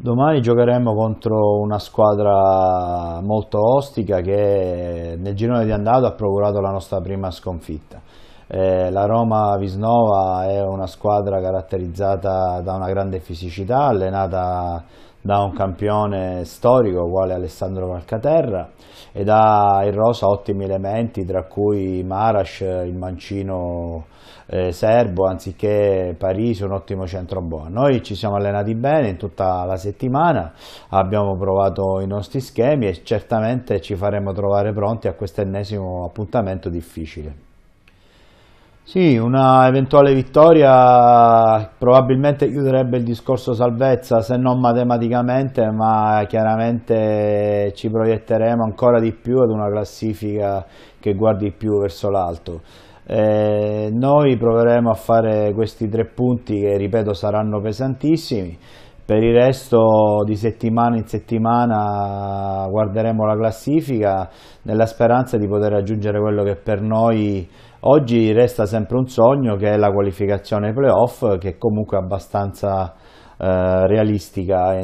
Domani giocheremo contro una squadra molto ostica che nel girone di andata ha procurato la nostra prima sconfitta. Eh, la Roma Visnova è una squadra caratterizzata da una grande fisicità, allenata da un campione storico quale Alessandro Calcaterra e da in rosa ottimi elementi tra cui Maras, il mancino eh, serbo, anziché Parisi, un ottimo centro buono. Noi ci siamo allenati bene in tutta la settimana, abbiamo provato i nostri schemi e certamente ci faremo trovare pronti a questo ennesimo appuntamento difficile. Sì, una eventuale vittoria probabilmente chiuderebbe il discorso salvezza, se non matematicamente, ma chiaramente ci proietteremo ancora di più ad una classifica che guardi più verso l'alto. Eh, noi proveremo a fare questi tre punti che, ripeto, saranno pesantissimi. Per il resto di settimana in settimana guarderemo la classifica nella speranza di poter raggiungere quello che per noi oggi resta sempre un sogno che è la qualificazione playoff che è comunque abbastanza eh, realistica